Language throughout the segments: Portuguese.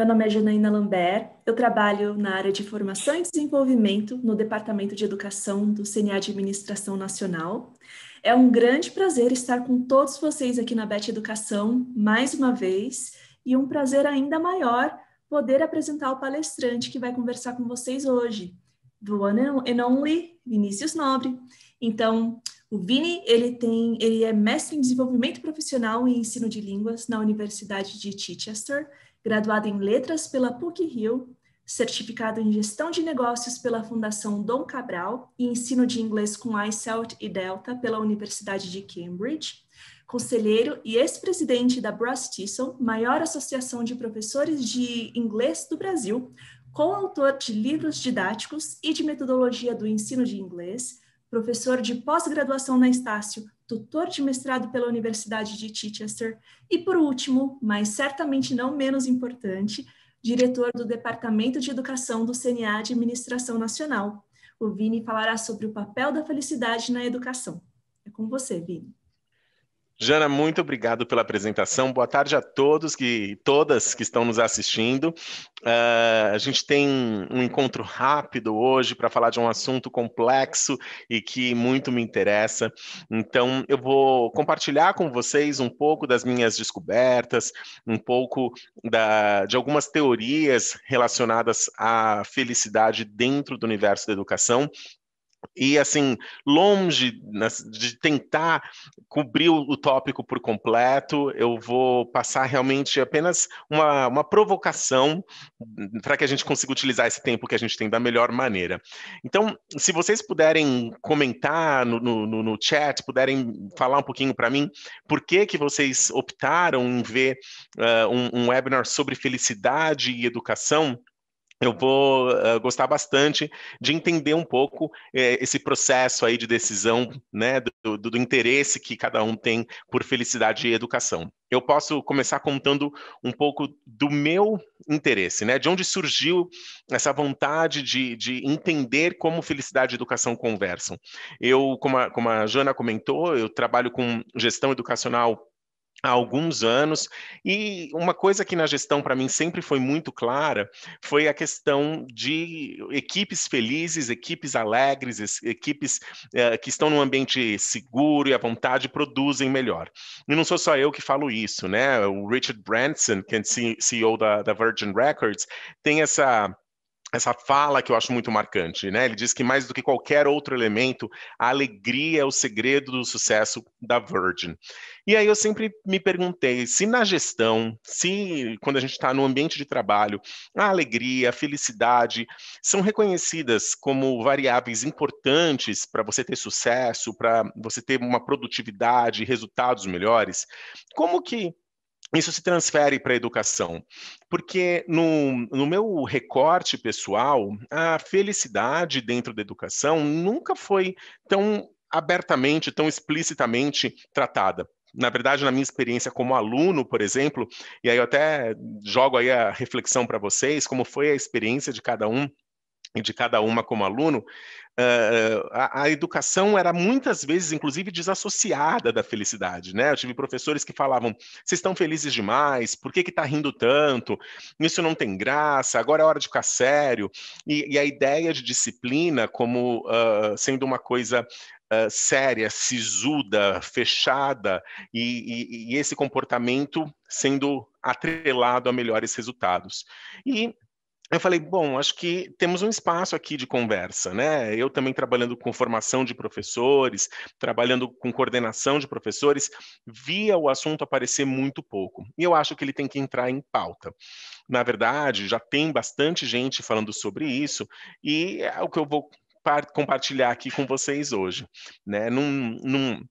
Meu nome é Janaína Lambert, eu trabalho na área de formação e desenvolvimento no Departamento de Educação do CNA Administração Nacional. É um grande prazer estar com todos vocês aqui na Bet Educação mais uma vez e um prazer ainda maior poder apresentar o palestrante que vai conversar com vocês hoje, do One and Only Vinícius Nobre. Então, o Vini, ele tem, ele é mestre em desenvolvimento profissional e ensino de línguas na Universidade de Chichester graduado em Letras pela PUC-Rio, certificado em Gestão de Negócios pela Fundação Dom Cabral e ensino de inglês com ICELT e Delta pela Universidade de Cambridge, conselheiro e ex-presidente da Brastisson, maior associação de professores de inglês do Brasil, coautor de livros didáticos e de metodologia do ensino de inglês, professor de pós-graduação na Estácio tutor de mestrado pela Universidade de Chichester e, por último, mas certamente não menos importante, diretor do Departamento de Educação do CNA de Administração Nacional. O Vini falará sobre o papel da felicidade na educação. É com você, Vini. Jana, muito obrigado pela apresentação. Boa tarde a todos que todas que estão nos assistindo. Uh, a gente tem um encontro rápido hoje para falar de um assunto complexo e que muito me interessa. Então, eu vou compartilhar com vocês um pouco das minhas descobertas, um pouco da, de algumas teorias relacionadas à felicidade dentro do universo da educação e assim longe de tentar cobrir o tópico por completo, eu vou passar realmente apenas uma, uma provocação hum, para que a gente consiga utilizar esse tempo que a gente tem da melhor maneira. Então, se vocês puderem comentar no, no, no chat, puderem falar um pouquinho para mim, por que que vocês optaram em ver uh, um, um webinar sobre felicidade e educação? eu vou uh, gostar bastante de entender um pouco eh, esse processo aí de decisão, né, do, do, do, interesse que cada um tem por felicidade e educação. Eu posso começar contando um pouco do meu interesse, né, de onde surgiu essa vontade de, de entender como felicidade e educação conversam. Eu, como a, como a Jana comentou, eu trabalho com gestão educacional há alguns anos. E uma coisa que na gestão para mim sempre foi muito clara foi a questão de equipes felizes, equipes alegres, equipes eh, que estão num ambiente seguro e à vontade produzem melhor. E não sou só eu que falo isso, né? O Richard Branson, que é CEO da, da Virgin Records, tem essa essa fala que eu acho muito marcante, né? Ele diz que mais do que qualquer outro elemento, a alegria é o segredo do sucesso da Virgin. E aí eu sempre me perguntei se na gestão, se quando a gente está no ambiente de trabalho, a alegria, a felicidade são reconhecidas como variáveis importantes para você ter sucesso, para você ter uma produtividade, resultados melhores. Como que isso se transfere para a educação, porque no, no, meu recorte pessoal, a felicidade dentro da educação nunca foi tão abertamente, tão explicitamente tratada. Na verdade, na minha experiência como aluno, por exemplo, e aí eu até jogo aí a reflexão para vocês, como foi a experiência de cada um de cada uma como aluno, Uh, a, a, educação era muitas vezes, inclusive, desassociada da felicidade, né? Eu tive professores que falavam, vocês estão felizes demais, por que que tá rindo tanto? Isso não tem graça, agora é hora de ficar sério. E, e a ideia de disciplina como uh, sendo uma coisa uh, séria, sisuda, fechada, e, e, e esse comportamento sendo atrelado a melhores resultados. E eu falei, bom, acho que temos um espaço aqui de conversa, né? Eu também trabalhando com formação de professores, trabalhando com coordenação de professores, via o assunto aparecer muito pouco. E eu acho que ele tem que entrar em pauta. Na verdade, já tem bastante gente falando sobre isso, e é o que eu vou compartilhar aqui com vocês hoje, né? Num, num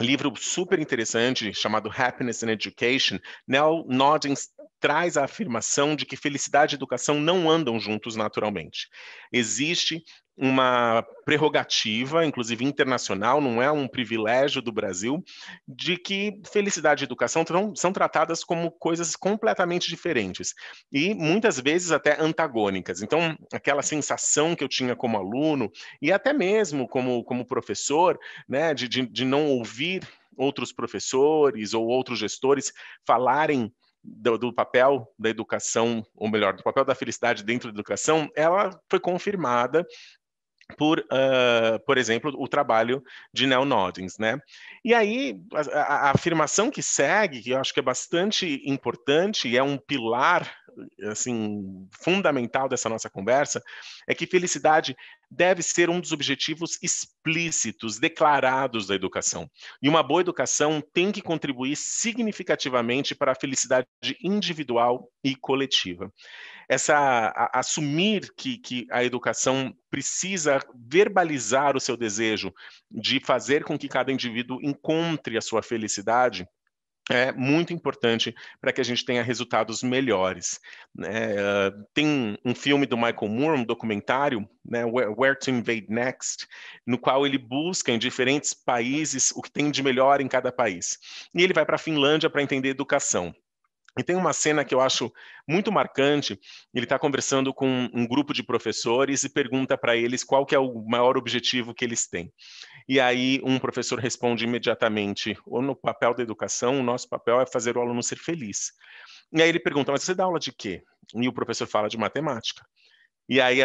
livro super interessante chamado Happiness in Education, Nell Noddings traz a afirmação de que felicidade e educação não andam juntos naturalmente. Existe uma prerrogativa, inclusive internacional, não é um privilégio do Brasil, de que felicidade e educação são tratadas como coisas completamente diferentes e muitas vezes até antagônicas. Então, aquela sensação que eu tinha como aluno e até mesmo como, como professor, né, de, de, de não ouvir outros professores ou outros gestores falarem do, do, papel da educação, ou melhor, do papel da felicidade dentro da educação, ela foi confirmada por, uh, por exemplo, o trabalho de Neil Noddings, né? E aí, a, a, afirmação que segue, que eu acho que é bastante importante, é um pilar assim fundamental dessa nossa conversa é que felicidade deve ser um dos objetivos explícitos, declarados da educação. E uma boa educação tem que contribuir significativamente para a felicidade individual e coletiva. Essa a, assumir que, que a educação precisa verbalizar o seu desejo de fazer com que cada indivíduo encontre a sua felicidade é muito importante para que a gente tenha resultados melhores. É, tem um filme do Michael Moore, um documentário, né, Where to Invade Next, no qual ele busca em diferentes países o que tem de melhor em cada país. E ele vai para a Finlândia para entender educação. E tem uma cena que eu acho muito marcante. Ele está conversando com um grupo de professores e pergunta para eles qual que é o maior objetivo que eles têm. E aí um professor responde imediatamente: ou no papel da educação, o nosso papel é fazer o aluno ser feliz. E aí ele pergunta: mas você dá aula de quê? E o professor fala de matemática. E aí,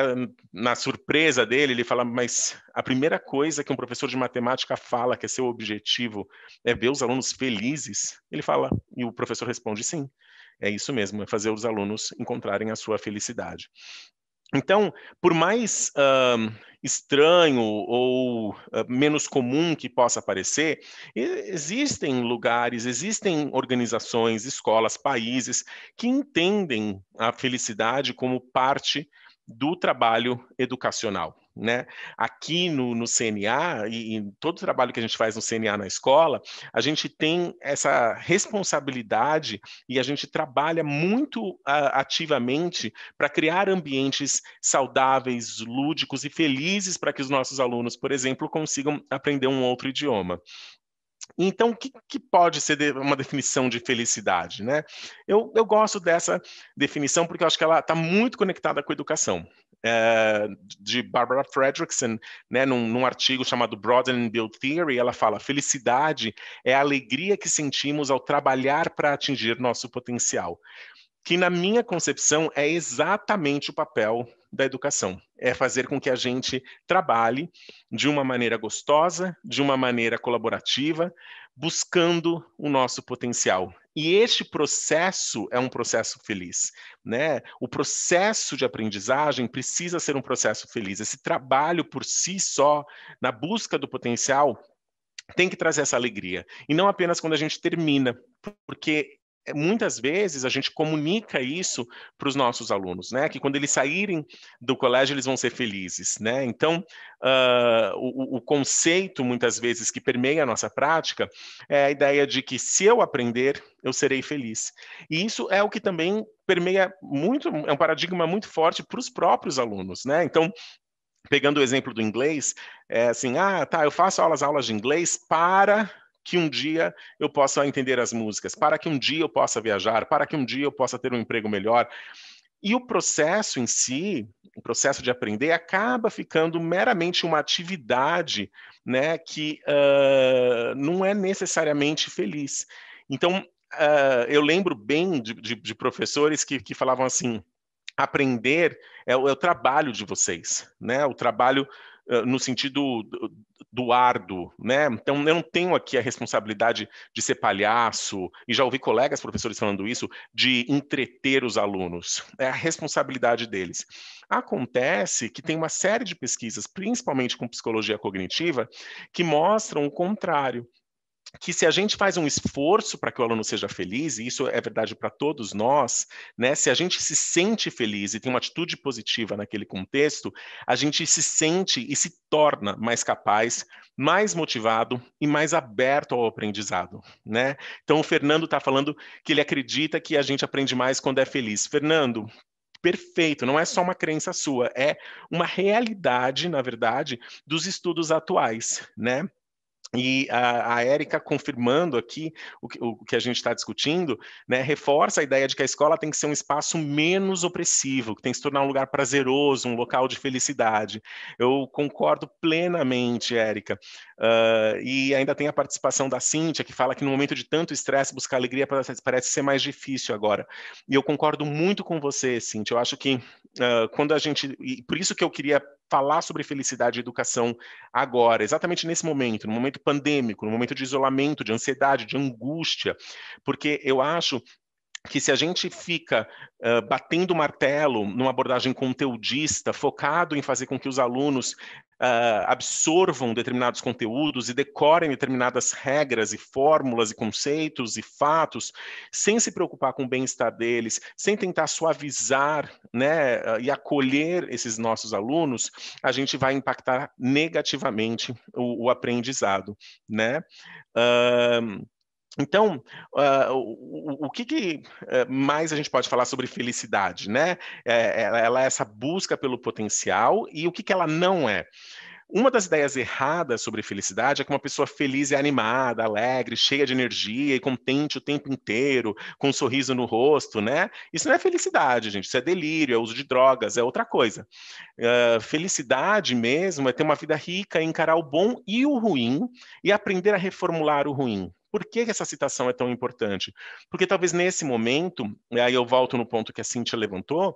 na surpresa dele, ele fala: Mas a primeira coisa que um professor de matemática fala que é seu objetivo é ver os alunos felizes? Ele fala, e o professor responde: Sim, é isso mesmo, é fazer os alunos encontrarem a sua felicidade. Então, por mais uh, estranho ou uh, menos comum que possa parecer, existem lugares, existem organizações, escolas, países que entendem a felicidade como parte do trabalho educacional né? Aqui no, no CNA e em todo o trabalho que a gente faz no CNA na escola, a gente tem essa responsabilidade e a gente trabalha muito uh, ativamente para criar ambientes saudáveis, lúdicos e felizes para que os nossos alunos, por exemplo, consigam aprender um outro idioma. Então, o que, que, pode ser de uma definição de felicidade? Né? Eu, eu gosto dessa definição porque eu acho que ela está muito conectada com a educação é, de Barbara Fredrickson, né, num, num artigo chamado Broadening Build Theory, ela fala: felicidade é a alegria que sentimos ao trabalhar para atingir nosso potencial. Que, na minha concepção, é exatamente o papel da educação. É fazer com que a gente trabalhe de uma maneira gostosa, de uma maneira colaborativa, buscando o nosso potencial. E este processo é um processo feliz, né? O processo de aprendizagem precisa ser um processo feliz. Esse trabalho por si só, na busca do potencial, tem que trazer essa alegria. E não apenas quando a gente termina, porque é, muitas vezes a gente comunica isso para os nossos alunos, né? Que quando eles saírem do colégio eles vão ser felizes, né? Então, uh, o, o, conceito muitas vezes que permeia a nossa prática é a ideia de que se eu aprender eu serei feliz. E isso é o que também permeia muito, é um paradigma muito forte para os próprios alunos, né? Então, pegando o exemplo do inglês, é assim, ah, tá, eu faço aulas aulas de inglês para que um dia eu possa entender as músicas, para que um dia eu possa viajar, para que um dia eu possa ter um emprego melhor. E o processo em si, o processo de aprender, acaba ficando meramente uma atividade né, que uh, não é necessariamente feliz. Então, uh, eu lembro bem de, de, de professores que, que falavam assim: aprender é o, é o, trabalho de vocês, né? O trabalho no sentido do árduo, né? Então eu não tenho aqui a responsabilidade de ser palhaço, e já ouvi colegas professores falando isso, de entreter os alunos. É a responsabilidade deles. Acontece que tem uma série de pesquisas, principalmente com psicologia cognitiva, que mostram o contrário que se a gente faz um esforço para que o aluno seja feliz, e isso é verdade para todos nós, né? Se a gente se sente feliz e tem uma atitude positiva naquele contexto, a gente se sente e se torna mais capaz, mais motivado e mais aberto ao aprendizado, né? Então o Fernando está falando que ele acredita que a gente aprende mais quando é feliz. Fernando, perfeito, não é só uma crença sua, é uma realidade, na verdade, dos estudos atuais, né? E a, a Érica confirmando aqui o que, o que a gente está discutindo, né, reforça a ideia de que a escola tem que ser um espaço menos opressivo, que tem que se tornar um lugar prazeroso, um local de felicidade. Eu concordo plenamente, Érica. Uh, e ainda tem a participação da Cíntia, que fala que no momento de tanto estresse, buscar alegria parece ser mais difícil agora. E eu concordo muito com você, Cíntia. Eu acho que uh, quando a gente. E por isso que eu queria falar sobre felicidade e educação agora, exatamente nesse momento, no momento pandêmico, no momento de isolamento, de ansiedade, de angústia, porque eu acho que se a gente fica uh, batendo martelo numa abordagem conteudista, focado em fazer com que os alunos uh, absorvam determinados conteúdos e decorem determinadas regras e fórmulas e conceitos e fatos, sem se preocupar com o bem-estar deles, sem tentar suavizar né, uh, e acolher esses nossos alunos, a gente vai impactar negativamente o, o aprendizado. Né? Uh, então, uh, o, o que, que, eh, mais a gente pode falar sobre felicidade, né? É, ela, é, ela, é essa busca pelo potencial e o que, que ela não é. Uma das ideias erradas sobre felicidade é que uma pessoa feliz é animada, alegre, cheia de energia e contente o tempo inteiro, com um sorriso no rosto, né? Isso não é felicidade, gente. Isso é delírio, é uso de drogas, é outra coisa. Uh, felicidade mesmo é ter uma vida rica, encarar o bom e o ruim e aprender a reformular o ruim. Por que essa citação é tão importante? Porque talvez nesse momento, aí eu volto no ponto que a Cintia levantou,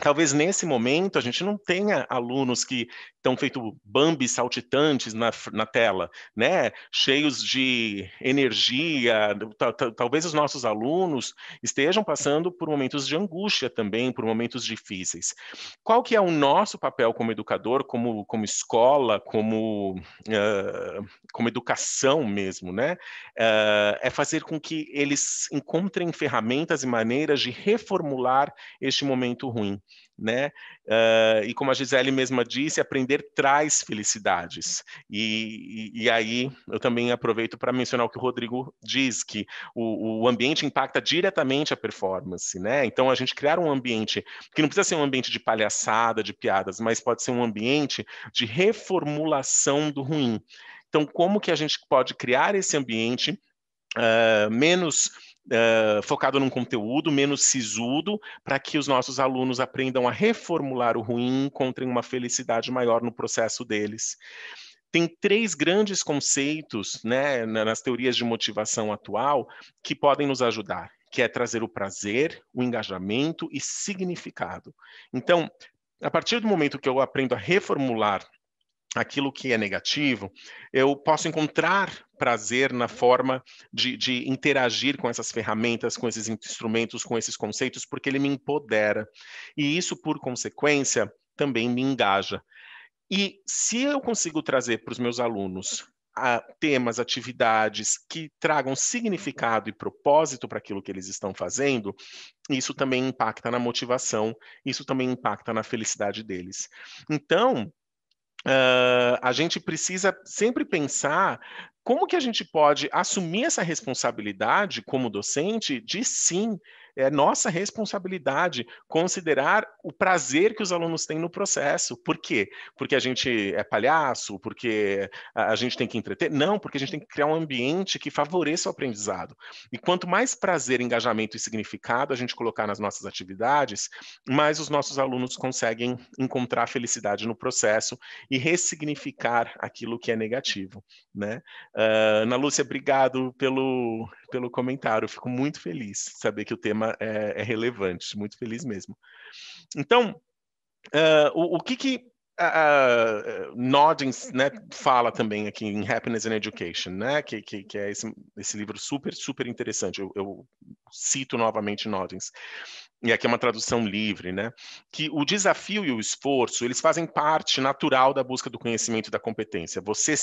talvez nesse momento a gente não tenha alunos que estão feito bambi saltitantes na, na tela, né? cheios de energia. Talvez os nossos alunos estejam passando por momentos de angústia também, por momentos difíceis. Qual que é o nosso papel como educador, como, como escola, como, uh, como educação mesmo? Né? Uh, é fazer com que eles encontrem ferramentas e maneiras de reformular este momento ruim né? Uh, e como a Gisele mesma disse, aprender traz felicidades. E, e, e aí eu também aproveito para mencionar o que o Rodrigo diz, que o, o, ambiente impacta diretamente a performance, né? Então a gente criar um ambiente que não precisa ser um ambiente de palhaçada, de piadas, mas pode ser um ambiente de reformulação do ruim. Então, como que a gente pode criar esse ambiente uh, menos uh, focado num conteúdo menos sisudo, para que os nossos alunos aprendam a reformular o ruim e encontrem uma felicidade maior no processo deles tem três grandes conceitos né, nas teorias de motivação atual que podem nos ajudar, que é trazer o prazer, o engajamento e significado. Então, a partir do momento que eu aprendo a reformular aquilo que é negativo, eu posso encontrar prazer na forma de, de, interagir com essas ferramentas, com esses instrumentos, com esses conceitos, porque ele me empodera. E isso, por consequência, também me engaja. E se eu consigo trazer para os meus alunos a, ah, temas, atividades que tragam significado e propósito para aquilo que eles estão fazendo, isso também impacta na motivação, isso também impacta na felicidade deles. Então, Uh, a gente precisa sempre pensar como que a gente pode assumir essa responsabilidade como docente de sim é nossa responsabilidade considerar o prazer que os alunos têm no processo. Por quê? Porque a gente é palhaço, porque a, gente tem que entreter? Não, porque a gente tem que criar um ambiente que favoreça o aprendizado. E quanto mais prazer, engajamento e significado a gente colocar nas nossas atividades, mais os nossos alunos conseguem encontrar felicidade no processo e ressignificar aquilo que é negativo, né? Uh, Ana Lúcia, obrigado pelo, pelo comentário. Fico muito feliz de saber que o tema é, é relevante, muito feliz mesmo. Então, uh, o, o que, que uh, Noddings né, fala também aqui em Happiness and Education, né, que, que, que é esse, esse, livro super, super interessante. Eu, eu cito novamente Noddings. E aqui é uma tradução livre, né? Que o desafio e o esforço, eles fazem parte natural da busca do conhecimento e da competência. Você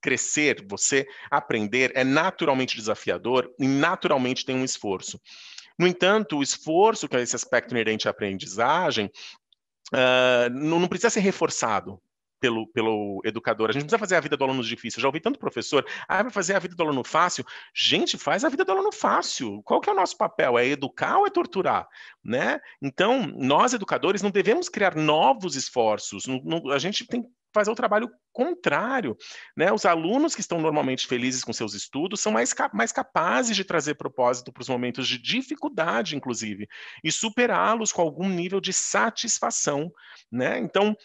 crescer, você aprender é naturalmente desafiador e naturalmente tem um esforço. No entanto, o esforço, que é esse aspecto inerente à aprendizagem, uh, não, não precisa ser reforçado, pelo, pelo educador. A gente precisa fazer a vida do aluno difícil. Eu já ouvi tanto professor, ah, vai fazer a vida do aluno fácil. Gente, faz a vida do aluno fácil. Qual que é o nosso papel? É educar ou é torturar? Né? Então, nós educadores não devemos criar novos esforços. Não, não, a gente tem fazer o trabalho contrário. Né? Os alunos que estão normalmente felizes com seus estudos são mais, mais capazes de trazer propósito para os momentos de dificuldade, inclusive, e superá-los com algum nível de satisfação. Né? Então,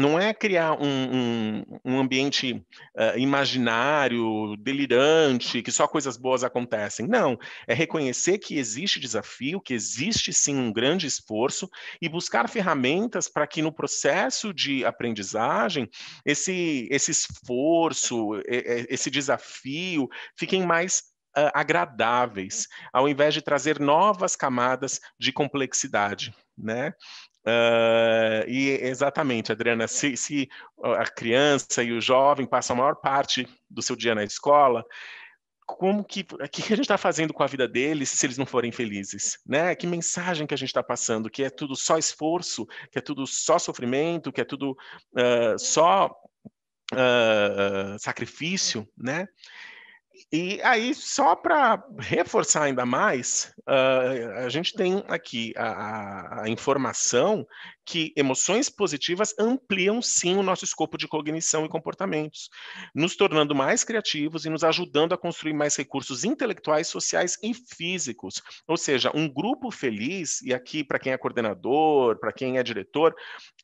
não é criar um, um, um ambiente uh, imaginário, delirante, que só coisas boas acontecem. Não, é reconhecer que existe desafio, que existe sim um grande esforço e buscar ferramentas para que no processo de aprendizagem esse, esse esforço, esse desafio fiquem mais uh, agradáveis, ao invés de trazer novas camadas de complexidade. Né? Uh, e exatamente, Adriana, se, se, a criança e o jovem passam a maior parte do seu dia na escola, como que, o que a gente está fazendo com a vida deles se eles não forem felizes, né? Que mensagem que a gente está passando? Que é tudo só esforço, que é tudo só sofrimento, que é tudo uh, só uh, sacrifício, né? E aí, só para reforçar ainda mais, uh, a gente tem aqui a, a, a informação que emoções positivas ampliam sim o nosso escopo de cognição e comportamentos, nos tornando mais criativos e nos ajudando a construir mais recursos intelectuais, sociais e físicos. Ou seja, um grupo feliz, e aqui para quem é coordenador, para quem é diretor,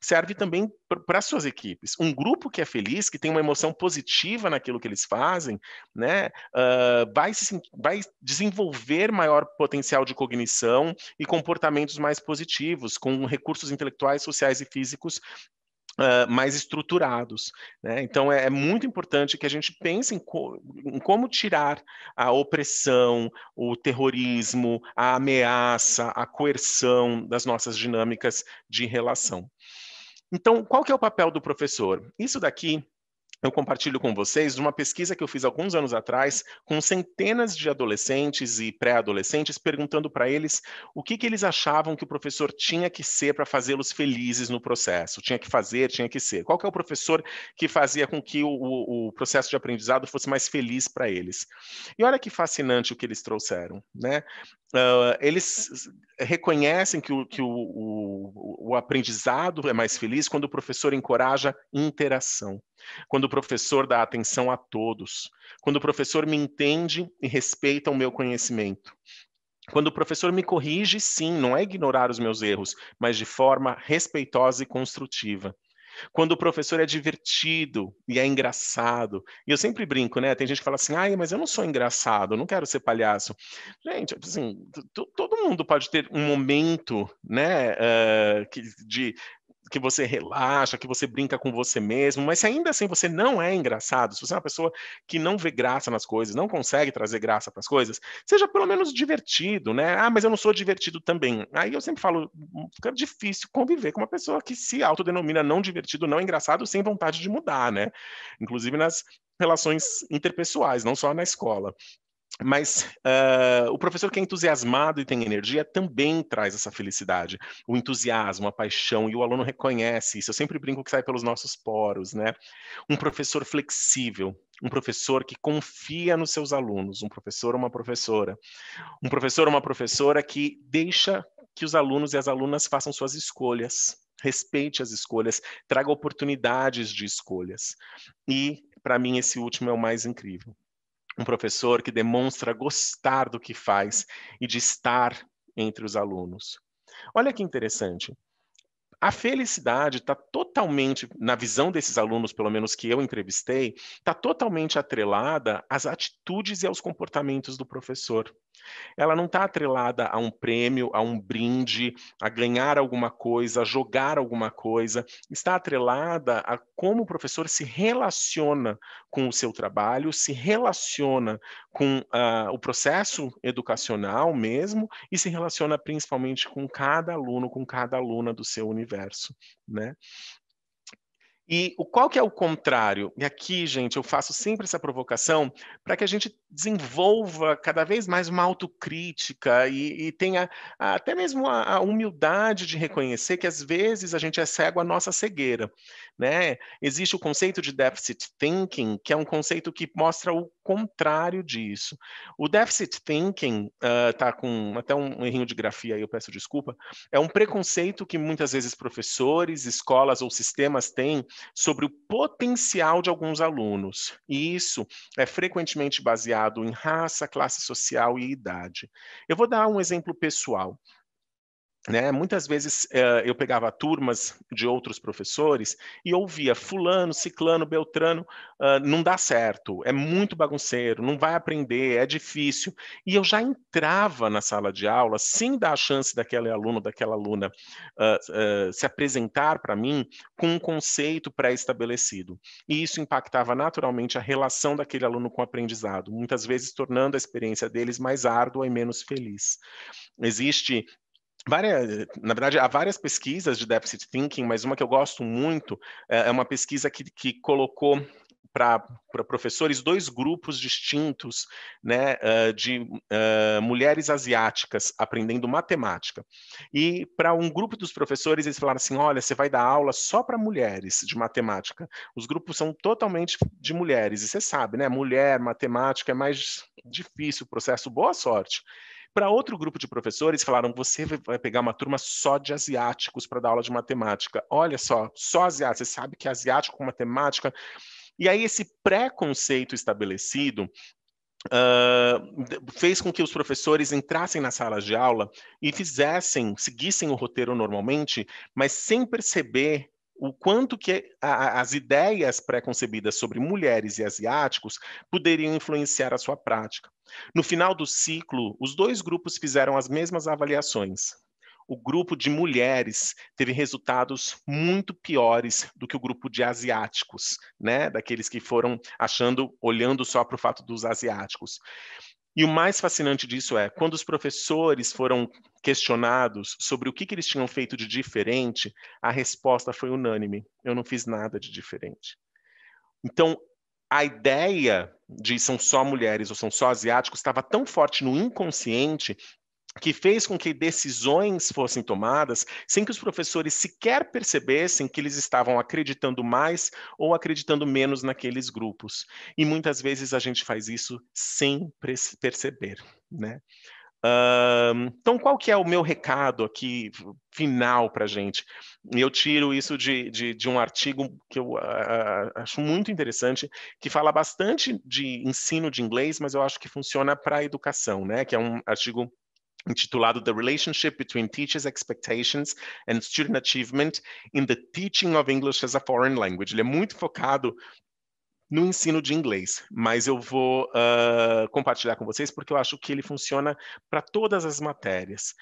serve também para suas equipes. Um grupo que é feliz, que tem uma emoção positiva naquilo que eles fazem, né, uh, vai, se, vai desenvolver maior potencial de cognição e comportamentos mais positivos, com recursos intelectuais intelectuais, sociais e físicos Uh, mais estruturados. Né? Então, é, é, muito importante que a gente pense em, co em, como tirar a opressão, o terrorismo, a ameaça, a coerção das nossas dinâmicas de relação. Então, qual que é o papel do professor? Isso daqui eu compartilho com vocês uma pesquisa que eu fiz alguns anos atrás com centenas de adolescentes e pré-adolescentes, perguntando para eles o que, que eles achavam que o professor tinha que ser para fazê-los felizes no processo. Tinha que fazer, tinha que ser. Qual que é o professor que fazia com que o, o, o processo de aprendizado fosse mais feliz para eles? E olha que fascinante o que eles trouxeram, né? Uh, eles reconhecem que, o, que o, o, o aprendizado é mais feliz quando o professor encoraja interação quando o professor dá atenção a todos, quando o professor me entende e respeita o meu conhecimento. Quando o professor me corrige, sim, não é ignorar os meus erros, mas de forma respeitosa e construtiva quando o professor é divertido e é engraçado. E eu sempre brinco, né? Tem gente que fala assim, ai, mas eu não sou engraçado, não quero ser palhaço. Gente, assim, todo mundo pode ter um momento, né, uh, que, de, que você relaxa, que você brinca com você mesmo, mas se ainda assim você não é engraçado, se você é uma pessoa que não vê graça nas coisas, não consegue trazer graça para as coisas, seja pelo menos divertido, né? Ah, mas eu não sou divertido também. Aí eu sempre falo, hum, fica difícil conviver com uma pessoa que se autodenomina não divertido, não engraçado, sem vontade de mudar, né? Inclusive nas relações interpessoais, não só na escola mas uh, o professor que é entusiasmado e tem energia também traz essa felicidade, o entusiasmo, a paixão, e o aluno reconhece isso. Eu sempre brinco que sai pelos nossos poros, né? Um professor flexível, um professor que confia nos seus alunos, um professor ou uma professora, um professor ou uma professora que deixa que os alunos e as alunas façam suas escolhas, respeite as escolhas, traga oportunidades de escolhas. E, para mim, esse último é o mais incrível um professor que demonstra gostar do que faz e de estar entre os alunos. Olha que interessante. A felicidade está totalmente, na visão desses alunos, pelo menos que eu entrevistei, está totalmente atrelada às atitudes e aos comportamentos do professor. Ela não está atrelada a um prêmio, a um brinde, a ganhar alguma coisa, a jogar alguma coisa. Está atrelada a como o professor se relaciona com o seu trabalho, se relaciona com uh, o processo educacional mesmo e se relaciona principalmente com cada aluno, com cada aluna do seu universo, né? E o qual que é o contrário? E aqui, gente, eu faço sempre essa provocação para que a gente desenvolva cada vez mais uma autocrítica e, e tenha até mesmo a, a, humildade de reconhecer que às vezes a gente é cego à nossa cegueira, né? Existe o conceito de deficit thinking, que é um conceito que mostra o contrário disso. O deficit thinking uh, com até um errinho de grafia aí, eu peço desculpa. É um preconceito que muitas vezes professores, escolas ou sistemas têm sobre o potencial de alguns alunos, e isso é frequentemente baseado em raça, classe social e idade. Eu vou dar um exemplo pessoal. Né? Muitas vezes uh, eu pegava turmas de outros professores e ouvia fulano, ciclano, beltrano, uh, não dá certo, é muito bagunceiro, não vai aprender, é difícil. E eu já entrava na sala de aula sem dar a chance daquele aluno, daquela aluna uh, se apresentar para mim com um conceito pré-estabelecido. E isso impactava naturalmente a relação daquele aluno com o aprendizado, muitas vezes tornando a experiência deles mais árdua e menos feliz. Existe Várias, na verdade, há várias pesquisas de deficit thinking, mas uma que eu gosto muito é, é uma pesquisa que, que colocou para professores dois grupos distintos né, eh, de uh, mulheres asiáticas aprendendo matemática. E para um grupo dos professores, eles falaram assim: olha, você vai dar aula só para mulheres de matemática. Os grupos são totalmente de mulheres, e você sabe, né? Mulher, matemática é mais difícil o processo, boa sorte. Para outro grupo de professores, falaram: você vai pegar uma turma só de asiáticos para dar aula de matemática. Olha só, só asiáticos. Você sabe que é asiático com matemática. E aí, esse preconceito estabelecido Uh, fez com que os professores entrassem nas salas de aula e fizessem, seguissem o roteiro normalmente, mas sem perceber o quanto que a, as ideias pré-concebidas sobre mulheres e asiáticos poderiam influenciar a sua prática. No final do ciclo, os dois grupos fizeram as mesmas avaliações. O grupo de mulheres teve resultados muito piores do que o grupo de asiáticos, né? Daqueles que foram achando, olhando só para o fato dos asiáticos. E o mais fascinante disso é, quando os professores foram questionados sobre o que, que eles tinham feito de diferente, a resposta foi unânime: eu não fiz nada de diferente. Então, a ideia de são só mulheres ou são só asiáticos estava tão forte no inconsciente que fez com que decisões fossem tomadas sem que os professores sequer percebessem que eles estavam acreditando mais ou acreditando menos naqueles grupos. E muitas vezes a gente faz isso sem perceber, né? então, qual que é o meu recado aqui final para gente? Eu tiro isso de, de, de um artigo que eu uh, acho muito interessante, que fala bastante de ensino de inglês, mas eu acho que funciona para a educação, né? Que é um artigo intitulado The Relationship Between Teachers' Expectations and Student Achievement in the Teaching of English as a Foreign Language. Ele é muito focado no ensino de inglês, mas eu vou uh, compartilhar com vocês porque eu acho que ele funciona para todas as matérias.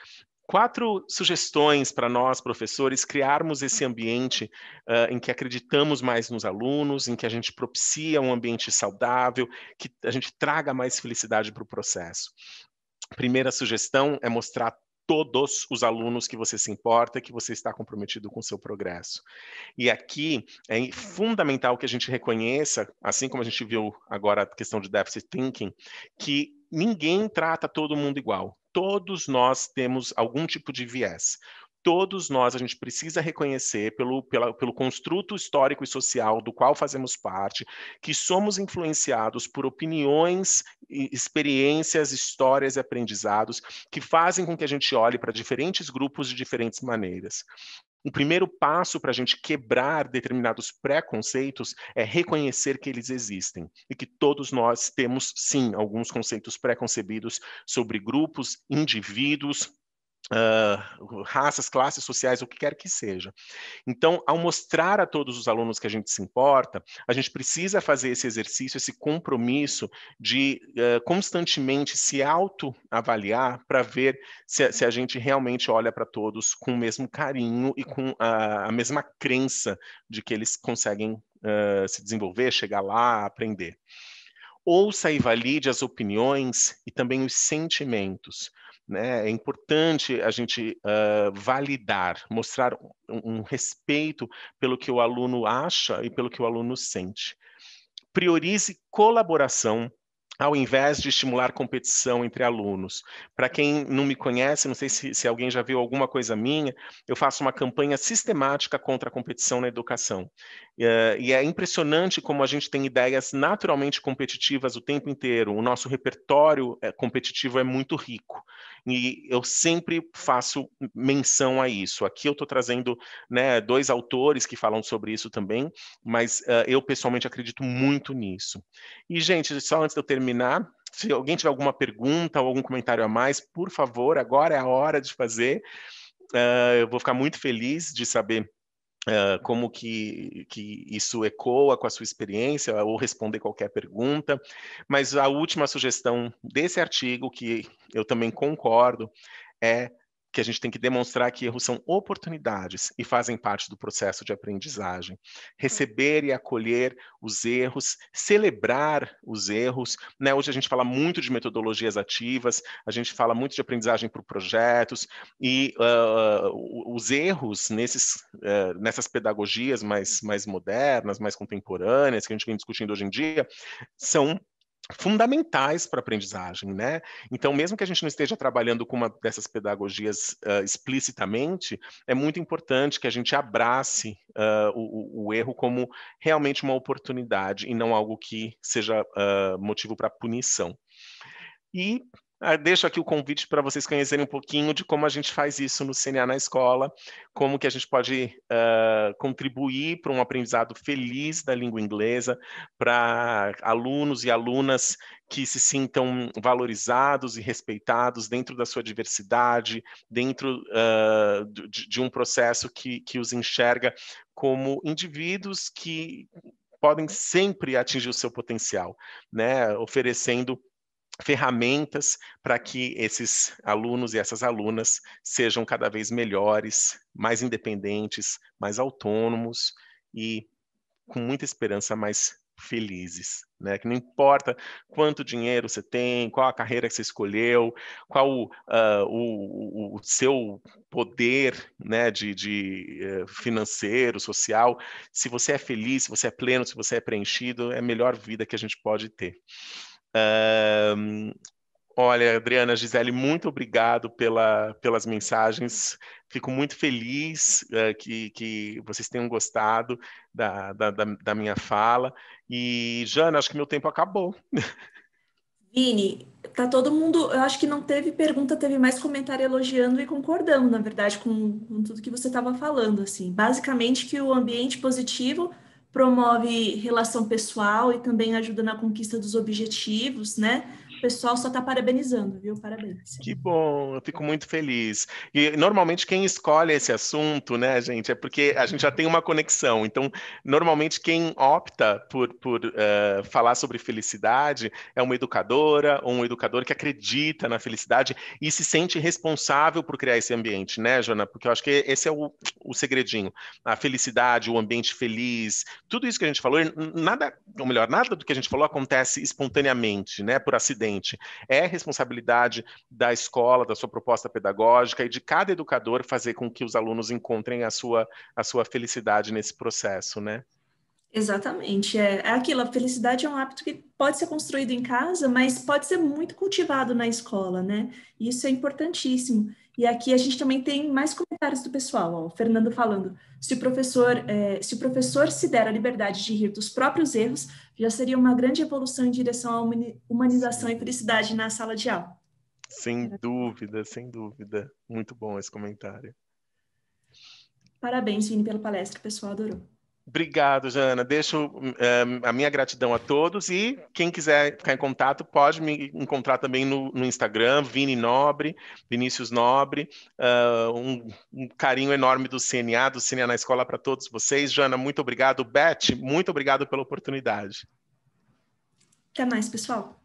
Quatro sugestões para nós, professores, criarmos esse ambiente uh, em que acreditamos mais nos alunos, em que a gente propicia um ambiente saudável, que a gente traga mais felicidade para o processo. Primeira sugestão é mostrar todos os alunos que você se importa, que você está comprometido com o seu progresso. E aqui é fundamental que a gente reconheça, assim como a gente viu agora a questão de deficit thinking, que ninguém trata todo mundo igual. Todos nós temos algum tipo de viés todos nós, a gente precisa reconhecer, pelo, pela, pelo construto histórico e social do qual fazemos parte, que somos influenciados por opiniões, experiências, histórias e aprendizados que fazem com que a gente olhe para diferentes grupos de diferentes maneiras. O primeiro passo para a gente quebrar determinados preconceitos é reconhecer que eles existem e que todos nós temos, sim, alguns conceitos preconcebidos sobre grupos, indivíduos, Uh, raças, classes sociais, o que quer que seja. Então, ao mostrar a todos os alunos que a gente se importa, a gente precisa fazer esse exercício, esse compromisso de uh, constantemente se autoavaliar para ver se, se, a gente realmente olha para todos com o mesmo carinho e com a, a mesma crença de que eles conseguem uh, se desenvolver, chegar lá, aprender. Ouça e valide as opiniões e também os sentimentos né? É importante a gente uh, validar, mostrar um, um respeito pelo que o aluno acha e pelo que o aluno sente. Priorize colaboração ao invés de estimular competição entre alunos. Para quem não me conhece, não sei se, se alguém já viu alguma coisa minha, eu faço uma campanha sistemática contra a competição na educação. e eh, é impressionante como a gente tem ideias naturalmente competitivas o tempo inteiro. O nosso repertório eh, competitivo é muito rico. E eu sempre faço menção a isso. Aqui eu estou trazendo né, dois autores que falam sobre isso também, mas uh, eu pessoalmente acredito muito nisso. E, gente, só antes de eu terminar, terminar, se alguém tiver alguma pergunta ou algum comentário a mais, por favor, agora é a hora de fazer. Uh, eu vou ficar muito feliz de saber uh, como que, que isso ecoa com a sua experiência ou responder qualquer pergunta. Mas a última sugestão desse artigo, que eu também concordo, é que a gente tem que demonstrar que erros são oportunidades e fazem parte do processo de aprendizagem. Receber e acolher os erros, celebrar os erros. Né? Hoje a gente fala muito de metodologias ativas, a gente fala muito de aprendizagem por projetos, e uh, os erros nesses, uh, nessas pedagogias mais, mais modernas, mais contemporâneas, que a gente vem discutindo hoje em dia, são fundamentais para a aprendizagem, né? Então, mesmo que a gente não esteja trabalhando com uma dessas pedagogias uh, explicitamente, é muito importante que a gente abrace uh, o, o, erro como realmente uma oportunidade e não algo que seja uh, motivo para punição. E ah, deixo aqui o convite para vocês conhecerem um pouquinho de como a gente faz isso no CNA na escola, como que a gente pode uh, contribuir para um aprendizado feliz da língua inglesa, para alunos e alunas que se sintam valorizados e respeitados dentro da sua diversidade, dentro uh, de, de, um processo que, que os enxerga como indivíduos que podem sempre atingir o seu potencial, né? oferecendo ferramentas para que esses alunos e essas alunas sejam cada vez melhores, mais independentes, mais autônomos e com muita esperança mais felizes, né? Que não importa quanto dinheiro você tem, qual a carreira que você escolheu, qual uh, o, o, o, seu poder, né, de, de uh, financeiro, social. Se você é feliz, se você é pleno, se você é preenchido, é a melhor vida que a gente pode ter olha, Adriana, Gisele, muito obrigado pela, pelas mensagens. Fico muito feliz uh, que, que vocês tenham gostado da, da, da minha fala. E, Jana, acho que meu tempo acabou. Vini, tá todo mundo. Eu acho que não teve pergunta, teve mais comentário elogiando e concordando, na verdade, com, com tudo que você estava falando. Assim, basicamente que o ambiente positivo promove relação pessoal e também ajuda na conquista dos objetivos, né? O pessoal só está parabenizando, viu? Parabéns. Que bom, eu fico muito feliz. E normalmente quem escolhe esse assunto, né, gente, é porque a gente já tem uma conexão. Então, normalmente quem opta por, por uh, falar sobre felicidade é uma educadora ou um educador que acredita na felicidade e se sente responsável por criar esse ambiente, né, Jana? Porque eu acho que esse é o, o segredinho. A felicidade, o ambiente feliz, tudo isso que a gente falou, nada, ou melhor, nada do que a gente falou acontece espontaneamente, né, por acidente docente. É responsabilidade da escola, da sua proposta pedagógica e de cada educador fazer com que os alunos encontrem a sua, a sua felicidade nesse processo, né? Exatamente. É, é aquilo, a felicidade é um hábito que pode ser construído em casa, mas pode ser muito cultivado na escola, né? Isso é importantíssimo. E aqui a gente também tem mais comentários do pessoal. Ó, o Fernando falando: se o professor é, se o professor se der a liberdade de rir dos próprios erros, já seria uma grande evolução em direção à humanização e felicidade na sala de aula. Sem dúvida, sem dúvida. Muito bom esse comentário. Parabéns, Vini, pela palestra, o pessoal adorou. Obrigado, Jana. Deixo hum, hum, a minha gratidão a todos e quem quiser ficar em contato pode me encontrar também no, no Instagram, Vini Nobre, Vinícius Nobre. Uh, um, um, carinho enorme do CNA, do CNA na Escola para todos vocês. Jana, muito obrigado. Beth, muito obrigado pela oportunidade. Até mais, pessoal.